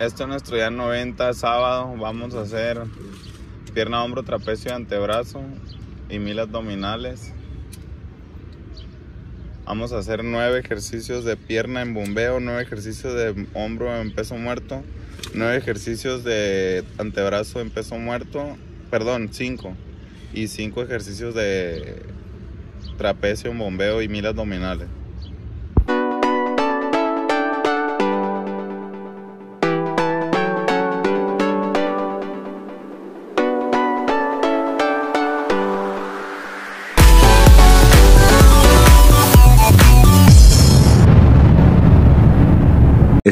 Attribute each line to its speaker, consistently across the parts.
Speaker 1: Esto es nuestro día 90, sábado. Vamos a hacer pierna, hombro, trapecio y antebrazo. Y mil abdominales. Vamos a hacer nueve ejercicios de pierna en bombeo, nueve ejercicios de hombro en peso muerto, nueve ejercicios de antebrazo en peso muerto, perdón, cinco. Y cinco ejercicios de trapecio en bombeo y mil abdominales.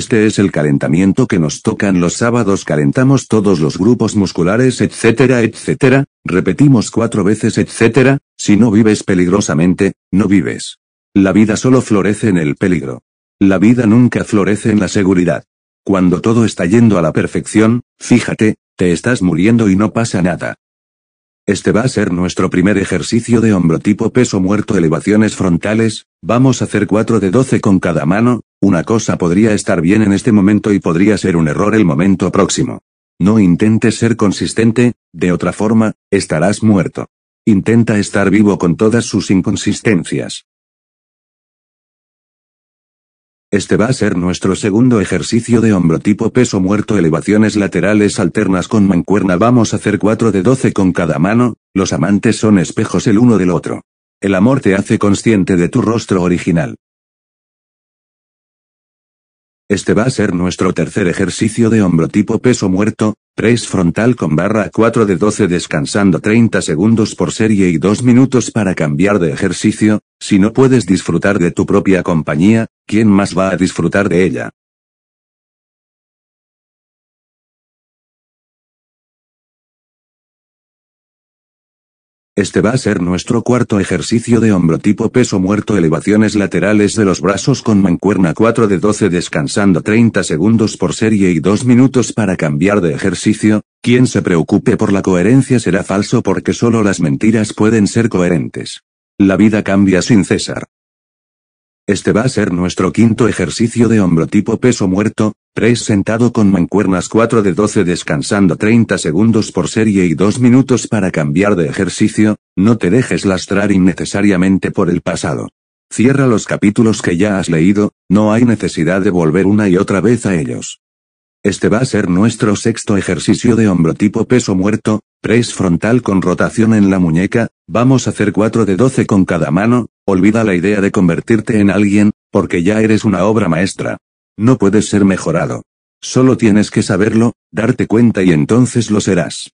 Speaker 1: Este es el calentamiento que nos tocan los sábados. Calentamos todos los grupos musculares, etcétera, etcétera. Repetimos cuatro veces, etcétera. Si no vives peligrosamente, no vives. La vida solo florece en el peligro. La vida nunca florece en la seguridad. Cuando todo está yendo a la perfección, fíjate, te estás muriendo y no pasa nada. Este va a ser nuestro primer ejercicio de hombro tipo peso muerto elevaciones frontales, vamos a hacer 4 de 12 con cada mano, una cosa podría estar bien en este momento y podría ser un error el momento próximo. No intentes ser consistente, de otra forma, estarás muerto. Intenta estar vivo con todas sus inconsistencias. Este va a ser nuestro segundo ejercicio de hombro tipo peso muerto elevaciones laterales alternas con mancuerna. Vamos a hacer 4 de 12 con cada mano, los amantes son espejos el uno del otro. El amor te hace consciente de tu rostro original. Este va a ser nuestro tercer ejercicio de hombro tipo peso muerto, press frontal con barra 4 de 12 descansando 30 segundos por serie y 2 minutos para cambiar de ejercicio, si no puedes disfrutar de tu propia compañía, ¿quién más va a disfrutar de ella? Este va a ser nuestro cuarto ejercicio de hombro tipo peso muerto elevaciones laterales de los brazos con mancuerna 4 de 12 descansando 30 segundos por serie y 2 minutos para cambiar de ejercicio, quien se preocupe por la coherencia será falso porque solo las mentiras pueden ser coherentes. La vida cambia sin cesar. Este va a ser nuestro quinto ejercicio de hombro tipo peso muerto, Press sentado con mancuernas 4 de 12 descansando 30 segundos por serie y 2 minutos para cambiar de ejercicio, no te dejes lastrar innecesariamente por el pasado. Cierra los capítulos que ya has leído, no hay necesidad de volver una y otra vez a ellos. Este va a ser nuestro sexto ejercicio de hombro tipo peso muerto, press frontal con rotación en la muñeca, vamos a hacer 4 de 12 con cada mano, olvida la idea de convertirte en alguien, porque ya eres una obra maestra. No puedes ser mejorado. Solo tienes que saberlo, darte cuenta y entonces lo serás.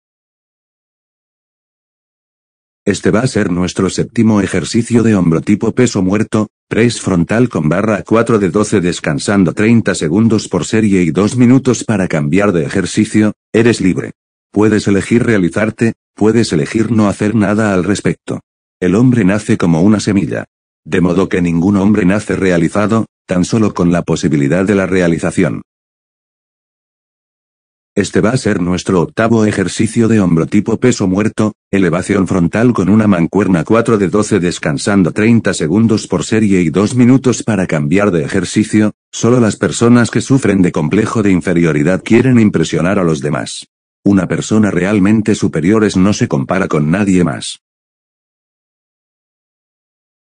Speaker 1: Este va a ser nuestro séptimo ejercicio de hombro tipo peso muerto, press frontal con barra 4 de 12 descansando 30 segundos por serie y 2 minutos para cambiar de ejercicio, eres libre. Puedes elegir realizarte, puedes elegir no hacer nada al respecto. El hombre nace como una semilla. De modo que ningún hombre nace realizado, tan solo con la posibilidad de la realización. Este va a ser nuestro octavo ejercicio de hombro tipo peso muerto, elevación frontal con una mancuerna 4 de 12 descansando 30 segundos por serie y 2 minutos para cambiar de ejercicio, solo las personas que sufren de complejo de inferioridad quieren impresionar a los demás. Una persona realmente superior es no se compara con nadie más.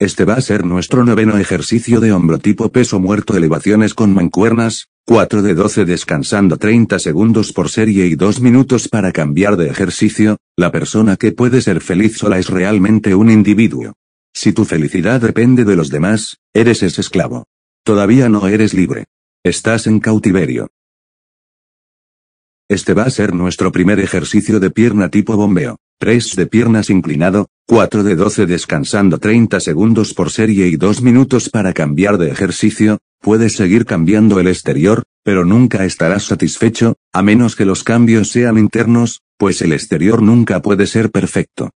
Speaker 1: Este va a ser nuestro noveno ejercicio de hombro tipo peso muerto elevaciones con mancuernas, 4 de 12 descansando 30 segundos por serie y 2 minutos para cambiar de ejercicio, la persona que puede ser feliz sola es realmente un individuo. Si tu felicidad depende de los demás, eres ese esclavo. Todavía no eres libre. Estás en cautiverio. Este va a ser nuestro primer ejercicio de pierna tipo bombeo. 3 de piernas inclinado, 4 de 12 descansando 30 segundos por serie y 2 minutos para cambiar de ejercicio, puedes seguir cambiando el exterior, pero nunca estarás satisfecho, a menos que los cambios sean internos, pues el exterior nunca puede ser perfecto.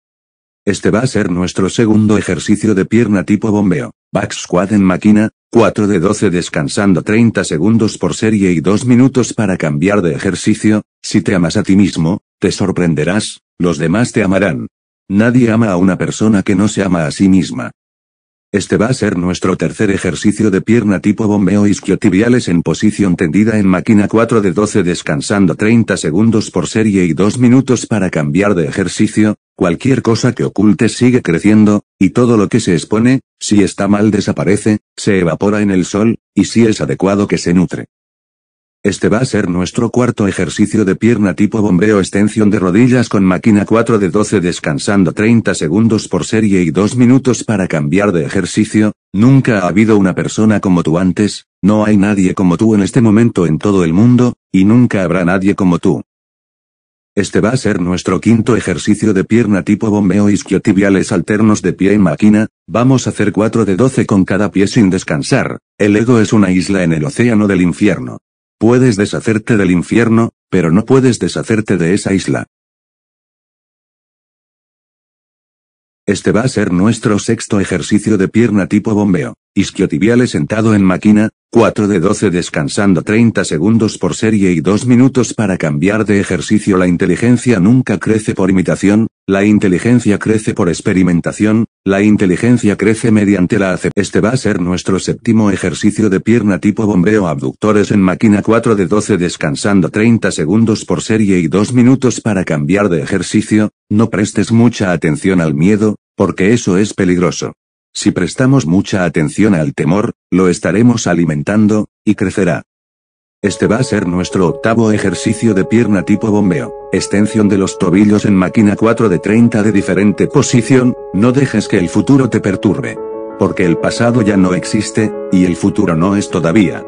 Speaker 1: Este va a ser nuestro segundo ejercicio de pierna tipo bombeo. Back squat en máquina, 4 de 12 descansando 30 segundos por serie y 2 minutos para cambiar de ejercicio, si te amas a ti mismo, te sorprenderás, los demás te amarán. Nadie ama a una persona que no se ama a sí misma. Este va a ser nuestro tercer ejercicio de pierna tipo bombeo isquiotibiales en posición tendida en máquina 4 de 12 descansando 30 segundos por serie y 2 minutos para cambiar de ejercicio, cualquier cosa que ocultes sigue creciendo, y todo lo que se expone, si está mal desaparece, se evapora en el sol, y si es adecuado que se nutre. Este va a ser nuestro cuarto ejercicio de pierna tipo bombeo extensión de rodillas con máquina 4 de 12 descansando 30 segundos por serie y 2 minutos para cambiar de ejercicio, nunca ha habido una persona como tú antes, no hay nadie como tú en este momento en todo el mundo, y nunca habrá nadie como tú. Este va a ser nuestro quinto ejercicio de pierna tipo bombeo isquiotibiales alternos de pie y máquina, vamos a hacer 4 de 12 con cada pie sin descansar, el ego es una isla en el océano del infierno. Puedes deshacerte del infierno, pero no puedes deshacerte de esa isla. Este va a ser nuestro sexto ejercicio de pierna tipo bombeo. Isquiotibiales sentado en máquina, 4 de 12 descansando 30 segundos por serie y 2 minutos para cambiar de ejercicio. La inteligencia nunca crece por imitación, la inteligencia crece por experimentación, la inteligencia crece mediante la aceptación. Este va a ser nuestro séptimo ejercicio de pierna tipo bombeo abductores en máquina 4 de 12 descansando 30 segundos por serie y 2 minutos para cambiar de ejercicio, no prestes mucha atención al miedo, porque eso es peligroso. Si prestamos mucha atención al temor, lo estaremos alimentando, y crecerá. Este va a ser nuestro octavo ejercicio de pierna tipo bombeo. Extensión de los tobillos en máquina 4 de 30 de diferente posición, no dejes que el futuro te perturbe. Porque el pasado ya no existe, y el futuro no es todavía.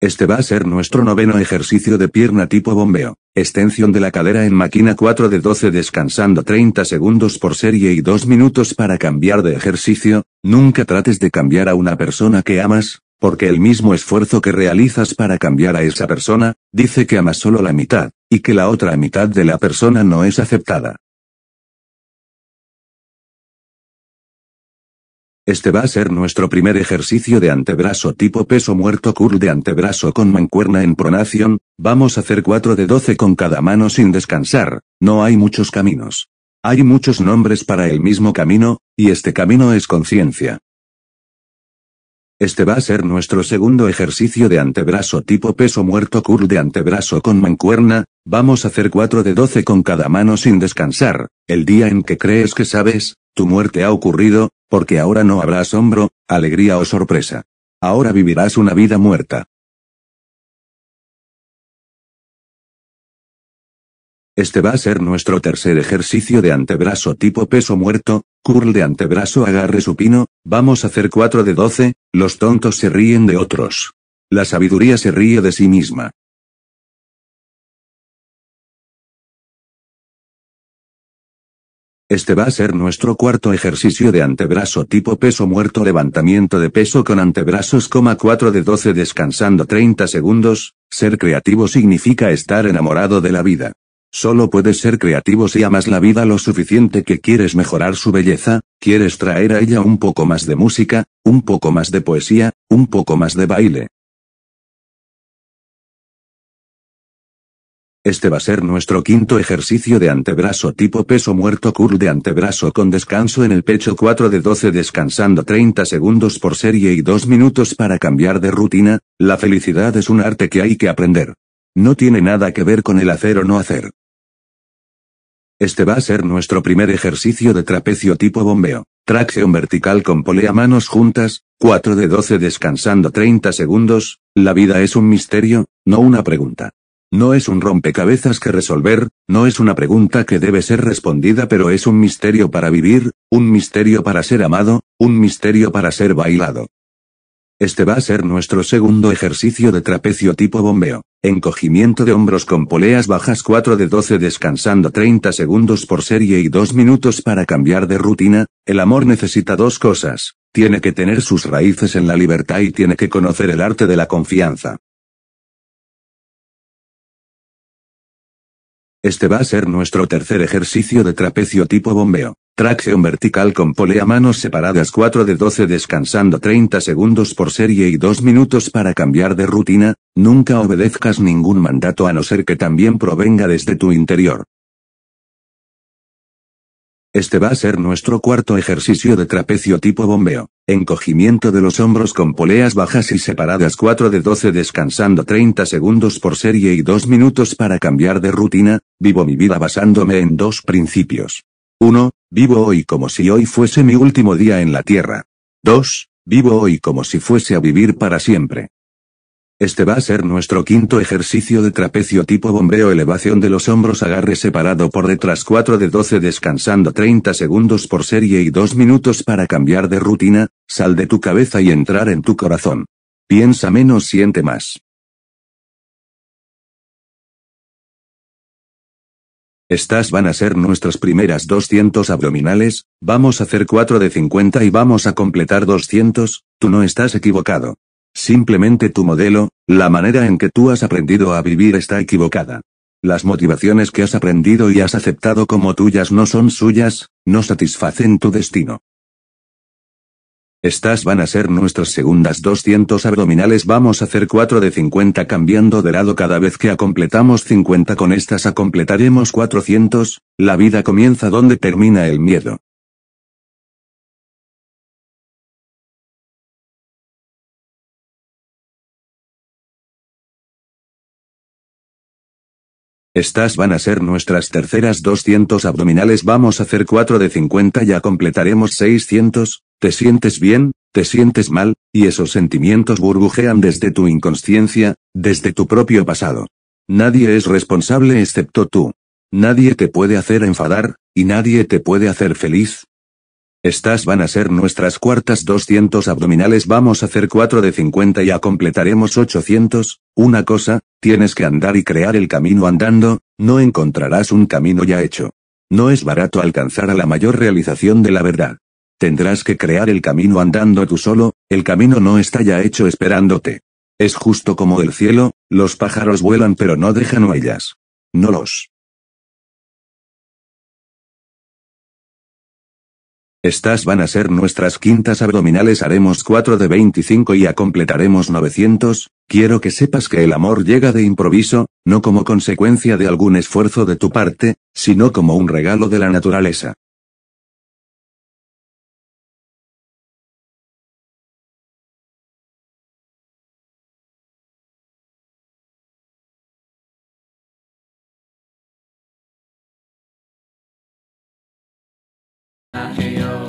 Speaker 1: Este va a ser nuestro noveno ejercicio de pierna tipo bombeo. Extensión de la cadera en máquina 4 de 12 descansando 30 segundos por serie y 2 minutos para cambiar de ejercicio, nunca trates de cambiar a una persona que amas, porque el mismo esfuerzo que realizas para cambiar a esa persona, dice que amas solo la mitad, y que la otra mitad de la persona no es aceptada. Este va a ser nuestro primer ejercicio de antebrazo tipo peso muerto curl de antebrazo con mancuerna en pronación, vamos a hacer 4 de 12 con cada mano sin descansar, no hay muchos caminos. Hay muchos nombres para el mismo camino, y este camino es conciencia. Este va a ser nuestro segundo ejercicio de antebrazo tipo peso muerto curl de antebrazo con mancuerna, vamos a hacer 4 de 12 con cada mano sin descansar, el día en que crees que sabes, tu muerte ha ocurrido, porque ahora no habrá asombro, alegría o sorpresa. Ahora vivirás una vida muerta.
Speaker 2: Este va a ser nuestro
Speaker 1: tercer ejercicio de antebrazo tipo peso muerto, curl de antebrazo agarre supino, vamos a hacer 4 de 12, los tontos se ríen de otros. La sabiduría se ríe
Speaker 2: de sí misma.
Speaker 1: Este va a ser nuestro cuarto ejercicio de antebrazo tipo peso muerto levantamiento de peso con antebrazos, 4 de 12 descansando 30 segundos. Ser creativo significa estar enamorado de la vida. Solo puedes ser creativo si amas la vida lo suficiente que quieres mejorar su belleza, quieres traer a ella un poco más de música, un poco más de poesía, un poco más de baile. Este va a ser nuestro quinto ejercicio de antebrazo tipo peso muerto curl de antebrazo con descanso en el pecho 4 de 12 descansando 30 segundos por serie y 2 minutos para cambiar de rutina, la felicidad es un arte que hay que aprender. No tiene nada que ver con el hacer o no hacer. Este va a ser nuestro primer ejercicio de trapecio tipo bombeo. Tracción vertical con polea manos juntas, 4 de 12 descansando 30 segundos, la vida es un misterio, no una pregunta. No es un rompecabezas que resolver, no es una pregunta que debe ser respondida, pero es un misterio para vivir, un misterio para ser amado, un misterio para ser bailado. Este va a ser nuestro segundo ejercicio de trapecio tipo bombeo. Encogimiento de hombros con poleas bajas 4 de 12 descansando 30 segundos por serie y 2 minutos para cambiar de rutina. El amor necesita dos cosas. Tiene que tener sus raíces en la libertad y tiene que conocer el arte de la confianza. Este va a ser nuestro tercer ejercicio de trapecio tipo bombeo. Tracción vertical con polea manos separadas 4 de 12 descansando 30 segundos por serie y 2 minutos para cambiar de rutina, nunca obedezcas ningún mandato a no ser que también provenga desde tu interior. Este va a ser nuestro cuarto ejercicio de trapecio tipo bombeo. Encogimiento de los hombros con poleas bajas y separadas 4 de 12 descansando 30 segundos por serie y 2 minutos para cambiar de rutina. Vivo mi vida basándome en dos principios. 1. Vivo hoy como si hoy fuese mi último día en la Tierra. 2. Vivo hoy como si fuese a vivir para siempre. Este va a ser nuestro quinto ejercicio de trapecio tipo bombeo elevación de los hombros agarre separado por detrás 4 de 12 descansando 30 segundos por serie y 2 minutos para cambiar de rutina, sal de tu cabeza y entrar en tu corazón. Piensa menos siente más.
Speaker 2: Estas van a ser
Speaker 1: nuestras primeras 200 abdominales, vamos a hacer 4 de 50 y vamos a completar 200, tú no estás equivocado. Simplemente tu modelo, la manera en que tú has aprendido a vivir está equivocada. Las motivaciones que has aprendido y has aceptado como tuyas no son suyas, no satisfacen tu destino. Estas van a ser nuestras segundas 200 abdominales. Vamos a hacer 4 de 50 cambiando de lado cada vez que a completamos 50 con estas a completaremos 400. La vida comienza donde termina el miedo. Estas van a ser nuestras terceras 200 abdominales. Vamos a hacer 4 de 50, ya completaremos 600. ¿Te sientes bien? ¿Te sientes mal? Y esos sentimientos burbujean desde tu inconsciencia, desde tu propio pasado. Nadie es responsable excepto tú. Nadie te puede hacer enfadar, y nadie te puede hacer feliz, estas van a ser nuestras cuartas 200 abdominales vamos a hacer 4 de 50 y a completaremos 800, una cosa, tienes que andar y crear el camino andando, no encontrarás un camino ya hecho. No es barato alcanzar a la mayor realización de la verdad. Tendrás que crear el camino andando tú solo, el camino no está ya hecho esperándote. Es justo como el cielo, los pájaros vuelan pero no dejan huellas. No los Estas van a ser nuestras quintas abdominales haremos 4 de 25 y a completaremos 900, quiero que sepas que el amor llega de improviso, no como consecuencia de algún esfuerzo de tu parte, sino como un
Speaker 2: regalo de la naturaleza. 해요.